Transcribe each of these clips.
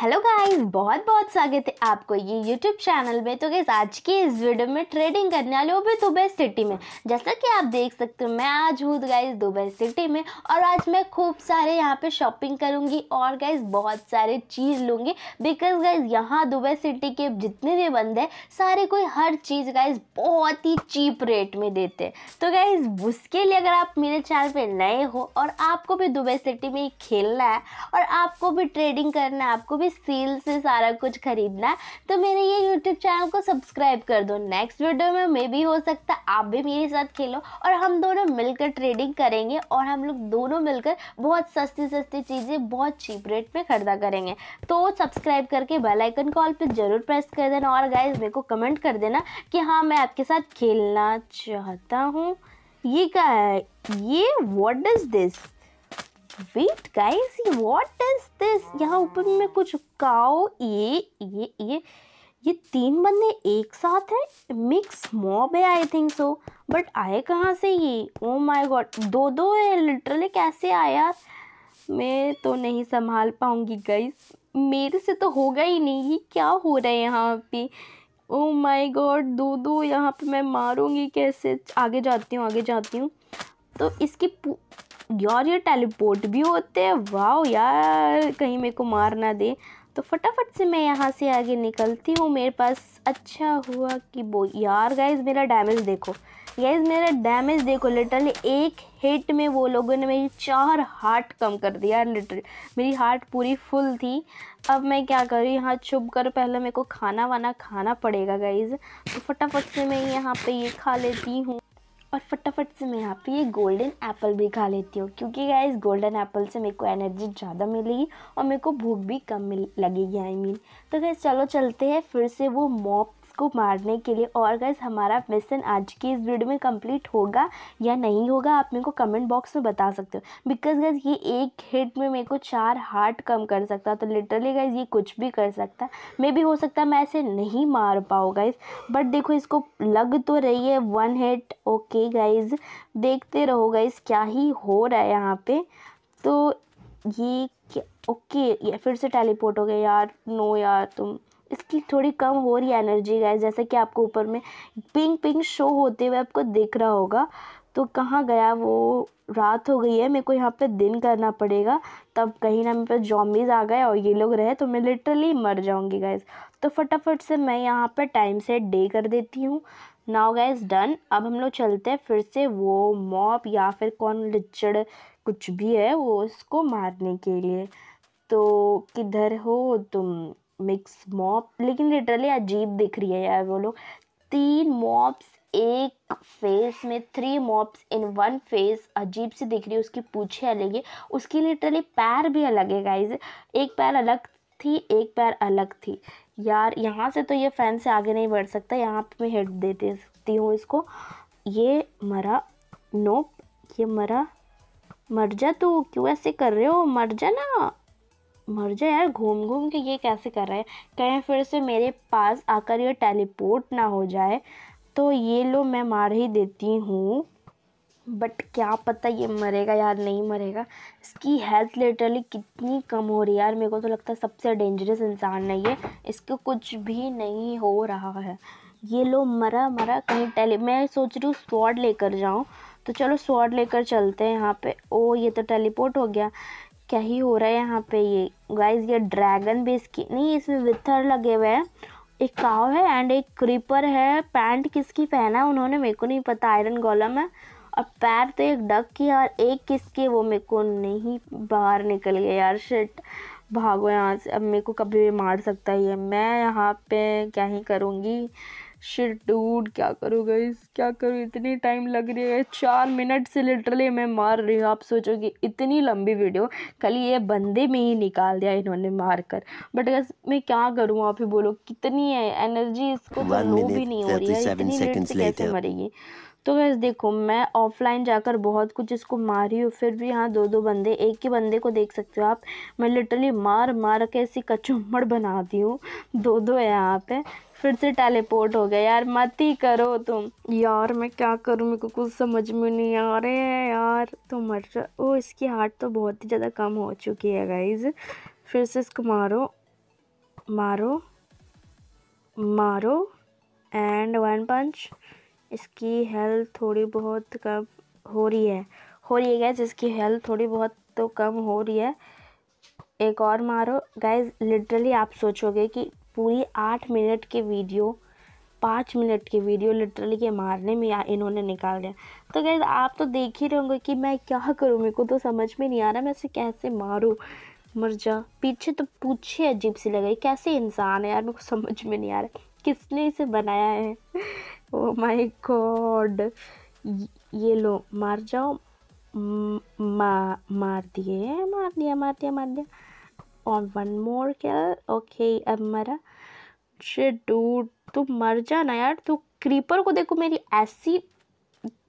hello guys बहुत बहुत स्वागत है आपको ये यूट्यूब चैनल में तो गैस आज की इस वीडियो में ट्रेडिंग करने वाले हो भी दुबई सिटी में जैसा कि आप देख सकते हो मैं आज हूँ गाइस दुबई सिटी में और आज मैं खूब सारे यहाँ पे शॉपिंग करूँगी और गाइस बहुत सारे चीज़ लूँगी बिकॉज गाइस यहाँ दुबई सिटी के जितने भी बंद है सारे कोई हर चीज़ गाइज बहुत ही चीप रेट में देते तो गाइज उसके लिए अगर आप मेरे चैनल पर नए हो और आपको भी दुबई सिटी में खेलना है और आपको भी ट्रेडिंग करना है आपको भी सेल से सारा कुछ खरीदना है तो मेरे ये यूट्यूब चैनल को सब्सक्राइब कर दो नेक्स्ट वीडियो में मे भी हो सकता है आप भी मेरे साथ खेलो और हम दोनों मिलकर ट्रेडिंग करेंगे और हम लोग दोनों मिलकर बहुत सस्ती सस्ती चीज़ें बहुत चीप रेट में खरीदा करेंगे तो सब्सक्राइब करके बेलाइकन कॉल पर ज़रूर प्रेस कर देना और गाइज मेरे को कमेंट कर देना कि हाँ मैं आपके साथ खेलना चाहता हूँ ये क्या है ये what does this wait guys what is this यहाँ ऊपर में कुछ काओ ये ये ये ये तीन बंदे एक साथ हैं मिक्स मॉब है आई थिंक सो बट आए कहाँ से ये ओ माय गॉड दो दो है लिटरली कैसे आया मैं तो नहीं संभाल पाऊँगी गाइस मेरे से तो होगा ही नहीं ये क्या हो रहा है यहाँ पे ओ माय गॉड दो दो यहाँ पे मैं मारूँगी कैसे आगे जाती हूँ आगे जाती हूँ तो इसकी यार ये टेलीपोर्ट भी होते हैं वाह यार कहीं मेरे को मार ना दे तो फटाफट से मैं यहाँ से आगे निकलती हूँ मेरे पास अच्छा हुआ कि वो यार गाइज मेरा डैमेज देखो गाइज मेरा डैमेज देखो लिटरली एक हिट में वो लोगों ने मेरी चार हार्ट कम कर दिया लिटरली मेरी हार्ट पूरी फुल थी अब मैं क्या करूँ यहाँ छुप कर पहले मेरे को खाना वाना खाना पड़ेगा गाइज तो फटाफट से मैं यहाँ पे ये खा लेती हूँ और फटाफट से मैं यहाँ पे ये गोल्डन एप्पल भी खा लेती हूँ क्योंकि इस गोल्डन एप्पल से मेरे को एनर्जी ज़्यादा मिलेगी और मेरे को भूख भी कम मिल लगेगी आई मीन तो गैस चलो चलते हैं फिर से वो मॉप को मारने के लिए और गैस हमारा मिशन आज की इस वीडियो में कंप्लीट होगा या नहीं होगा आप मेरे को कमेंट बॉक्स में बता सकते हो बिकॉज गैस ये एक हिट में मेरे को चार हार्ट कम कर सकता है तो लिटरली गैस ये कुछ भी कर सकता मे भी हो सकता मैं ऐसे नहीं मार पाऊँ गाइज बट देखो इसको लग तो रही है वन हिट ओके गाइज देखते रहो गाइज क्या ही हो रहा है यहाँ पे तो ये क्या ओके ये फिर से टेलीपोर्ट हो गया यार नो यार तुम इसकी थोड़ी कम हो रही है एनर्जी गैस जैसे कि आपको ऊपर में पिंक पिंक शो होते हुए आपको दिख रहा होगा तो कहाँ गया वो रात हो गई है मेरे को यहाँ पे दिन करना पड़ेगा तब कहीं ना मेरे पे जॉम्बीज आ गए और ये लोग रहे तो मैं लिटरली मर जाऊँगी गैस तो फटाफट से मैं यहाँ पे टाइम से डे कर देती हूँ नाउ गैस डन अब हम लोग चलते हैं फिर से वो मॉप या फिर कौन लिचड़ कुछ भी है वो उसको मारने के लिए तो किधर हो तुम मिक्स मॉप लेकिन लिटरली अजीब दिख रही है यार वो लोग तीन मॉप्स एक फेस में three mops in one face अजीब सी दिख रही है उसकी पूछे अलग है उसकी लिटरली पैर भी अलग है गाइज एक पैर अलग थी एक पैर अलग थी यार यहाँ से तो ये फैन से आगे नहीं बढ़ सकता यहाँ पे मैं हेड दे देती हूँ इसको ये मरा नोप ये मरा मर जा तू क्यों ऐसे कर रहे हो मर जा ना मर जाए यार घूम घूम के ये कैसे कर रहा है कहीं फिर से मेरे पास आकर ये टेलीपोर्ट ना हो जाए तो ये लो मैं मार ही देती हूँ बट क्या पता ये मरेगा यार नहीं मरेगा इसकी हेल्थ लिटरली कितनी कम हो रही है यार मेरे को तो लगता है सबसे डेंजरस इंसान है ये इसको कुछ भी नहीं हो रहा है ये लो मरा मरा कहीं टेली मैं सोच रही हूँ स्वॉर्ड लेकर जाऊँ तो चलो स्वॉर्ड लेकर चलते हैं यहाँ पे ओ ये तो टेलीपोर्ट हो गया क्या ही हो रहा है यहाँ पे ये गाइस ये ड्रैगन बेस की नहीं इसमें विथर लगे हुए हैं एक काव है एंड एक क्रीपर है पैंट किसकी पहना है उन्होंने मेरे को नहीं पता आयरन गोलम है और पैर तो एक डक की और एक किसके वो मेरे को नहीं बाहर निकल गया यार शर्ट भागो यहाँ से अब मेरे को कभी भी मार सकता ही है मैं यहाँ पे क्या ही करूँगी शिट डूड क्या करूँ गई क्या करूँ इतनी टाइम लग रही है चार मिनट से लिटरली मैं मार रही हूँ आप सोचोगे इतनी लंबी वीडियो कल ये बंदे में ही निकाल दिया इन्होंने मार कर बट गैस मैं क्या करूँ आप ही बोलो कितनी है एनर्जी इसको तो लो भी नहीं हो रही है इतनी मिनट से कैसे मरेगी तो गैस देखो मैं ऑफलाइन जाकर बहुत कुछ इसको मारी हूँ फिर भी यहाँ दो दो बंदे एक ही बंदे को देख सकते हो आप मैं लिटरली मार मार के ऐसी कचुम्बड़ दी हूँ दो दो है यहाँ पे फिर से टेलीपोर्ट हो गया यार मत ही करो तुम यार मैं क्या करूँ मेरे को कुछ समझ में नहीं आ रहे हैं यार तो मर ओ इसकी हार्ट तो बहुत ही ज़्यादा कम हो चुकी है गाइज फिर से इसको मारो मारो मारो एंड वन पंच इसकी हेल्थ थोड़ी बहुत कम हो रही है हो रही है गैस इसकी हेल्थ थोड़ी बहुत तो कम हो रही है एक और मारो गाइज लिटरली आप सोचोगे कि पूरी आठ मिनट की वीडियो पाँच मिनट की वीडियो लिटरली के मारने में इन्होंने निकाल दिया तो गैस आप तो देख ही रहे होंगे कि मैं क्या करूँ मेरे को तो समझ में नहीं आ रहा मैं इसे कैसे मारूँ मर जा पीछे तो पूछे अजीब सी लग कैसे इंसान है यार मेरे को समझ में नहीं आ रहा किसने इसे बनाया है ओ माय गॉड ये लो मार जाओ मा मार दिए मार दिया मार दिया मार दिया और वन मोर क्या ओके अब मरा शेडू डूड तू मर जा ना यार तू क्रीपर को देखो मेरी ऐसी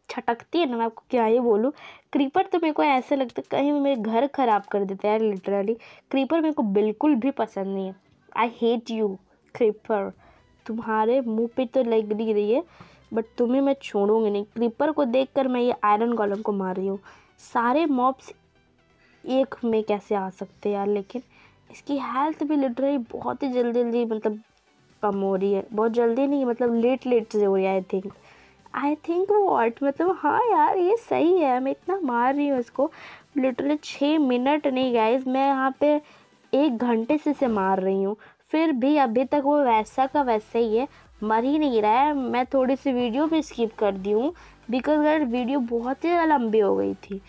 छटकती है ना मैं आपको क्या ये बोलूँ क्रीपर तो मेरे को ऐसे लगता है कहीं मेरे घर ख़राब कर देता है यार लिटरली क्रीपर मेरे को बिल्कुल भी पसंद नहीं है आई हेट यू क्रीपर तुम्हारे मुंह पे तो लग नहीं रही है बट तुम्हें मैं छोड़ूंगी नहीं क्रीपर को देखकर मैं ये आयरन कॉलम को मार रही हूँ सारे मॉब्स एक में कैसे आ सकते यार लेकिन इसकी हेल्थ भी लिटरली बहुत ही जल्दी जल्दी मतलब कम हो रही है बहुत जल्दी नहीं मतलब लेट लेट से हो रही है I think I think what मतलब हाँ यार ये सही है मैं इतना मार रही हूँ इसको लिटरली छः मिनट नहीं गाइज मैं यहाँ पे एक घंटे से इसे मार रही हूँ फिर भी अभी तक वो वैसा का वैसा ही है मर ही नहीं रहा है मैं थोड़ी सी वीडियो भी स्किप कर दी हूँ बिकॉज यार वीडियो बहुत ही ज़्यादा लंबी हो गई थी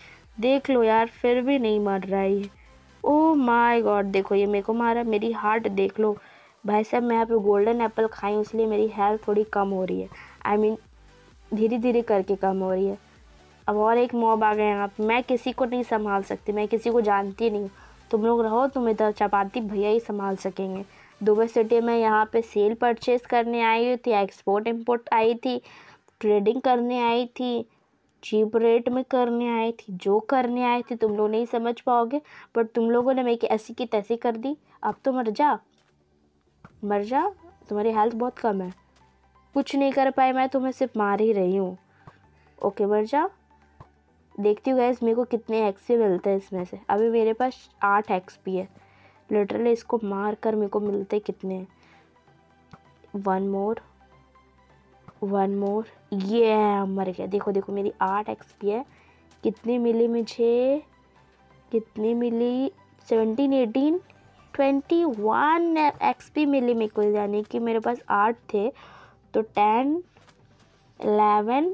देख लो यार फिर भी नहीं मर रहा है ओ माय गॉड देखो ये मेरे को मारा मेरी हार्ट देख लो भाई साहब मैं यहाँ पे गोल्डन एप्पल खाई हूँ इसलिए मेरी हेल्थ थोड़ी कम हो रही है आई I मीन mean, धीरे धीरे करके कम हो रही है अब और एक मॉब आ गए यहाँ मैं किसी को नहीं संभाल सकती मैं किसी को जानती नहीं तुम लोग रहो तुम्हें तो चपाती भैया ही संभाल सकेंगे दुबई सिटी में यहाँ पे सेल परचेज़ करने आई हुई थी एक्सपोर्ट इम्पोर्ट आई थी ट्रेडिंग करने आई थी चीप रेट में करने आई थी जो करने आए थे तुम लोग नहीं समझ पाओगे बट तुम लोगों ने मेरी ऐसी की तैसी कर दी अब तो मर जा मर जा तुम्हारी हेल्थ बहुत कम है कुछ नहीं कर पाई मैं तुम्हें तो सिर्फ मार ही रही हूँ ओके मर जा देखती हूँ गैस मेरे को कितने एक्स मिलते हैं इसमें से अभी मेरे पास आठ एक्स भी है लिटरली इसको मार कर मेरे को मिलते कितने वन मोर वन मोर ये मर गया देखो देखो मेरी आठ एक्स पी है कितनी मिली मुझे कितनी मिली seventeen eighteen twenty one X P मिली मेरे को यानी कि मेरे पास आठ थे तो ten eleven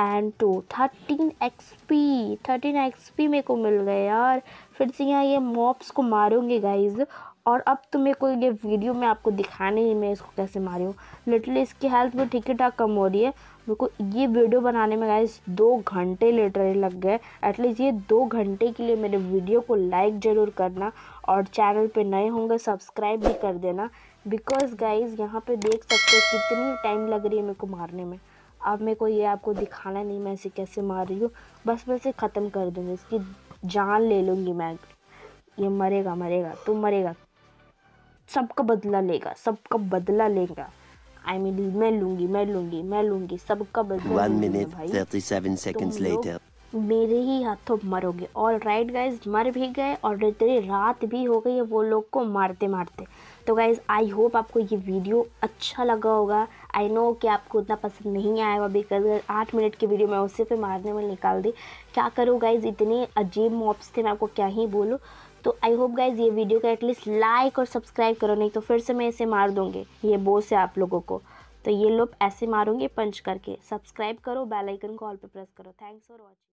and to thirteen X P thirteen X P मेरे को मिल गए यार फिर से यहाँ ये मॉप्स को मारूंगी गाइज और अब तो मेरे को ये वीडियो में आपको दिखाने ही मैं इसको कैसे मारी हूँ लिटरली इसकी हेल्थ भी ठीक ठाक कम हो रही है मेरे को ये वीडियो बनाने में गाइस दो घंटे लिटरली लग गए एटलीस्ट ये दो घंटे के लिए मेरे वीडियो को लाइक ज़रूर करना और चैनल पे नए होंगे सब्सक्राइब भी कर देना बिकॉज गाइज यहाँ पर देख सकते हो कितनी टाइम लग रही है मेरे को मारने में अब मेरे को ये आपको दिखाना नहीं मैं इसे कैसे मार रही हूँ बस मैं इसे ख़त्म कर दूँगी इसकी जान ले लूँगी मैं ये मरेगा मरेगा तू मरेगा सबका बदला लेगा सबका बदला लेगा आई मीन मैं लूंगी मैं लूंगी मैं लूंगी सबका बदला minute, मेरे ही हाथों मरोगे और राइट गाइज मर भी गए और तेरी रात भी हो गई है वो लोग को मारते मारते तो गाइज़ आई होप आपको ये वीडियो अच्छा लगा होगा आई नो कि आपको उतना पसंद नहीं आया होगा बिकॉज आठ मिनट की वीडियो मैं उसी पे मारने में निकाल दी क्या करूँ गाइज़ इतने अजीब मॉब्स थे मैं आपको क्या ही बोलूँ तो आई होप गाइज ये वीडियो का एटलीस्ट लाइक और सब्सक्राइब करो नहीं तो फिर से मैं इसे मार दूँगी ये बोझ है आप लोगों को तो ये लोग ऐसे मारूंगे पंच करके सब्सक्राइब करो बेल आइकन को ऑल पे प्रेस करो थैंक्स फॉर वॉचिंग